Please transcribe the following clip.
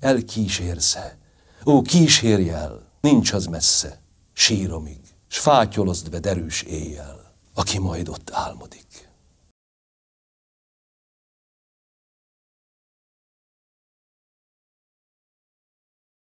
elkísérsz Ó, kísérj el, nincs az messze, síromig, s fátyolozd be derűs éjjel, aki majd ott álmodik.